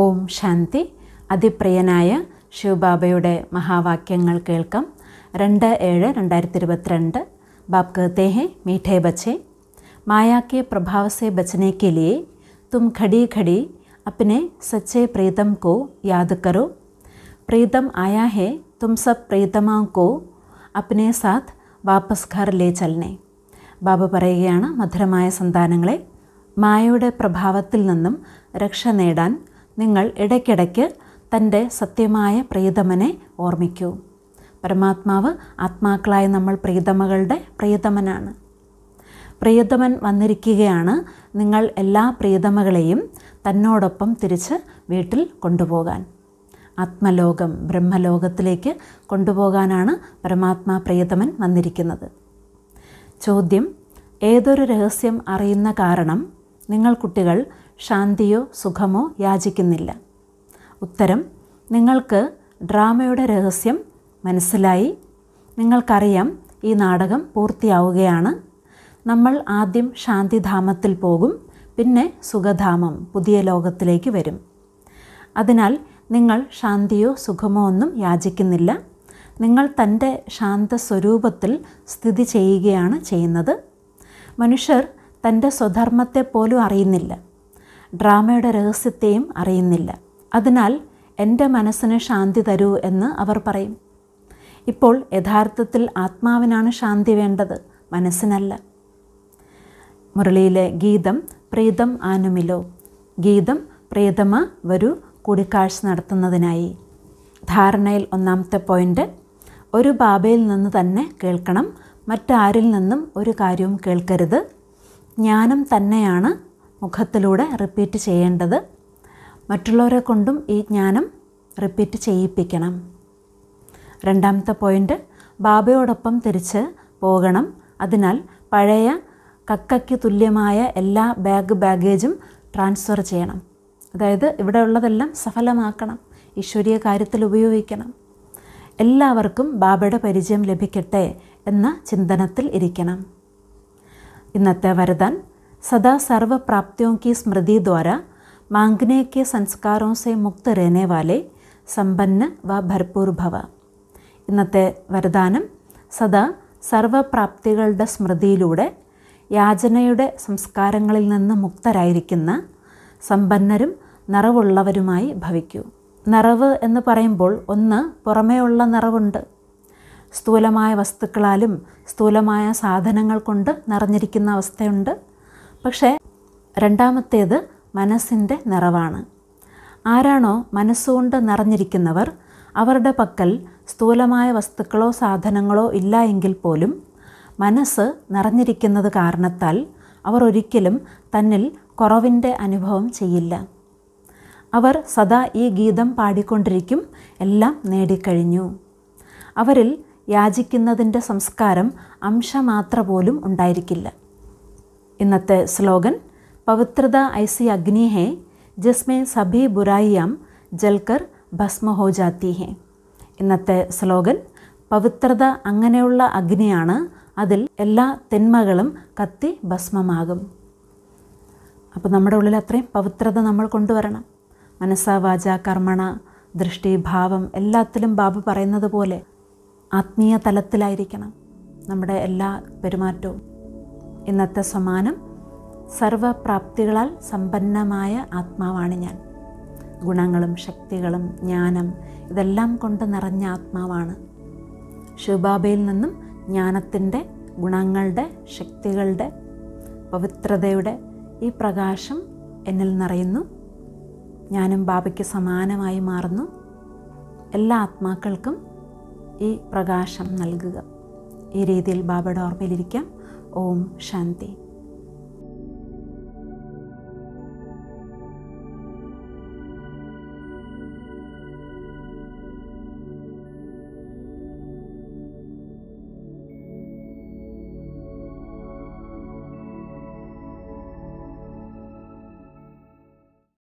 ഓം ശാന്തി അതിപ്രിയനായ ശിവബാബയുടെ മഹാവാക്യങ്ങൾ കേൾക്കാം രണ്ട് ഏഴ് രണ്ടായിരത്തി ഇരുപത്തിരണ്ട് ബാപ് कहते മീഠേ ബച്ചേ बच्चे പ്രഭാവസെ के प्रभाव से बचने के लिए तुम खड़ी खड़ी अपने सच्चे प्रीतम को याद करो प्रीतम आया है तुम सब प्രീതമാ को अपने ചലനെ ബാബ പറയുകയാണ് മധുരമായ സന്താനങ്ങളെ മായയുടെ പ്രഭാവത്തിൽ നിന്നും രക്ഷ നേടാൻ നിങ്ങൾ ഇടയ്ക്കിടയ്ക്ക് തൻ്റെ സത്യമായ പ്രിയതമനെ ഓർമ്മിക്കൂ പരമാത്മാവ് ആത്മാക്കളായ നമ്മൾ പ്രിയതമകളുടെ പ്രിയതമനാണ് പ്രിയതമൻ വന്നിരിക്കുകയാണ് നിങ്ങൾ എല്ലാ പ്രിയതമകളെയും തന്നോടൊപ്പം തിരിച്ച് വീട്ടിൽ കൊണ്ടുപോകാൻ ആത്മലോകം ബ്രഹ്മലോകത്തിലേക്ക് കൊണ്ടുപോകാനാണ് പരമാത്മാ പ്രിയതമൻ വന്നിരിക്കുന്നത് ചോദ്യം ഏതൊരു രഹസ്യം അറിയുന്ന കാരണം നിങ്ങൾ കുട്ടികൾ ശാന്തിയോ സുഖമോ യാചിക്കുന്നില്ല ഉത്തരം നിങ്ങൾക്ക് ഡ്രാമയുടെ രഹസ്യം മനസ്സിലായി നിങ്ങൾക്കറിയാം ഈ നാടകം പൂർത്തിയാവുകയാണ് നമ്മൾ ആദ്യം ശാന്തിധാമത്തിൽ പോകും പിന്നെ സുഖധാമം പുതിയ ലോകത്തിലേക്ക് വരും അതിനാൽ നിങ്ങൾ ശാന്തിയോ സുഖമോ ഒന്നും യാചിക്കുന്നില്ല നിങ്ങൾ തൻ്റെ ശാന്ത സ്വരൂപത്തിൽ സ്ഥിതി ചെയ്യുകയാണ് ചെയ്യുന്നത് മനുഷ്യർ തൻ്റെ സ്വധർമ്മത്തെ പോലും അറിയുന്നില്ല ഡ്രാമയുടെ രഹസ്യത്തെയും അറിയുന്നില്ല അതിനാൽ എൻ്റെ മനസ്സിന് ശാന്തി തരൂ എന്ന് അവർ പറയും ഇപ്പോൾ യഥാർത്ഥത്തിൽ ആത്മാവിനാണ് ശാന്തി വേണ്ടത് മനസ്സിനല്ല മുരളിയിലെ ഗീതം പ്രീതം ആനുമിലോ ഗീതം പ്രീതമ വരൂ കൂടിക്കാഴ്ച നടത്തുന്നതിനായി ധാരണയിൽ ഒന്നാമത്തെ പോയിൻ്റ് ഒരു ബാബയിൽ നിന്ന് തന്നെ കേൾക്കണം മറ്റാരിൽ നിന്നും ഒരു കാര്യവും കേൾക്കരുത് ജ്ഞാനം തന്നെയാണ് മുഖത്തിലൂടെ റിപ്പീറ്റ് ചെയ്യേണ്ടത് മറ്റുള്ളവരെ കൊണ്ടും ഈ ജ്ഞാനം റിപ്പീറ്റ് ചെയ്യിപ്പിക്കണം രണ്ടാമത്തെ പോയിൻ്റ് ബാബയോടൊപ്പം തിരിച്ച് പോകണം അതിനാൽ പഴയ കക്കയ്ക്ക് തുല്യമായ എല്ലാ ബാഗ് ബാഗേജും ട്രാൻസ്ഫർ ചെയ്യണം അതായത് ഇവിടെ ഉള്ളതെല്ലാം സഫലമാക്കണം ഈശ്വരീയ കാര്യത്തിൽ ഉപയോഗിക്കണം എല്ലാവർക്കും ബാബയുടെ പരിചയം ലഭിക്കട്ടെ എന്ന ചിന്തനത്തിൽ ഇരിക്കണം ഇന്നത്തെ വരദാൻ सदा सर्व प्राप्तियों की स्मृति द्वारा मांगने के संस्कारों से मुक्त रहने वाले സമ്പന്ന വ ഭർപൂർ ഭവ ഇന്നത്തെ വരദാനം സദാ സർവപ്രാപ്തികളുടെ സ്മൃതിയിലൂടെ യാചനയുടെ സംസ്കാരങ്ങളിൽ നിന്ന് മുക്തരായിരിക്കുന്ന സമ്പന്നരും നിറവുള്ളവരുമായി ഭവിക്കൂ നിറവ് എന്ന് പറയുമ്പോൾ ഒന്ന് പുറമേയുള്ള നിറവുണ്ട് സ്ഥൂലമായ വസ്തുക്കളാലും സ്ഥൂലമായ സാധനങ്ങൾ കൊണ്ട് നിറഞ്ഞിരിക്കുന്ന അവസ്ഥയുണ്ട് പക്ഷേ രണ്ടാമത്തേത് മനസ്സിൻ്റെ നിറവാണ് ആരാണോ മനസ്സുകൊണ്ട് നിറഞ്ഞിരിക്കുന്നവർ അവരുടെ പക്കൽ സ്ഥൂലമായ വസ്തുക്കളോ സാധനങ്ങളോ ഇല്ല എങ്കിൽ പോലും മനസ്സ് നിറഞ്ഞിരിക്കുന്നത് കാരണത്താൽ അവർ ഒരിക്കലും തന്നിൽ കുറവിൻ്റെ അനുഭവം ചെയ്യില്ല അവർ സദാ ഈ ഗീതം പാടിക്കൊണ്ടിരിക്കും എല്ലാം നേടിക്കഴിഞ്ഞു അവരിൽ യാചിക്കുന്നതിൻ്റെ സംസ്കാരം അംശമാത്ര പോലും ഉണ്ടായിരിക്കില്ല ഇന്നത്തെ സ്ലോഗൻ പവിത്രത ഐസി അഗ്നി ജസ്മേ ജിസ്മെ സഭി ബുരായിയാം ജൽക്കർ ഭസ്മ ഹോ ഇന്നത്തെ സ്ലോഗൻ പവിത്രത അങ്ങനെയുള്ള അഗ്നിയാണ് അതിൽ എല്ലാ തിന്മകളും കത്തി ഭസ്മമാകും അപ്പോൾ നമ്മുടെ ഉള്ളിൽ അത്രയും പവിത്രത നമ്മൾ കൊണ്ടുവരണം വാച കർമ്മണ ദൃഷ്ടി ഭാവം എല്ലാത്തിലും ബാബു പറയുന്നത് പോലെ ആത്മീയ തലത്തിലായിരിക്കണം നമ്മുടെ എല്ലാ പെരുമാറ്റവും ഇന്നത്തെ സമാനം സർവപ്രാപ്തികളാൽ സമ്പന്നമായ ആത്മാവാണ് ഞാൻ ഗുണങ്ങളും ശക്തികളും ജ്ഞാനം ഇതെല്ലാം കൊണ്ട് നിറഞ്ഞ ആത്മാവാണ് ശിവബാബയിൽ നിന്നും ജ്ഞാനത്തിൻ്റെ ഗുണങ്ങളുടെ ശക്തികളുടെ പവിത്രതയുടെ ഈ പ്രകാശം എന്നിൽ നിറയുന്നു ഞാനും ബാബയ്ക്ക് സമാനമായി മാറുന്നു എല്ലാ ആത്മാക്കൾക്കും ഈ പ്രകാശം നൽകുക ഈ രീതിയിൽ ബാബയുടെ ഓർമ്മയിലിരിക്കാം ओम शांति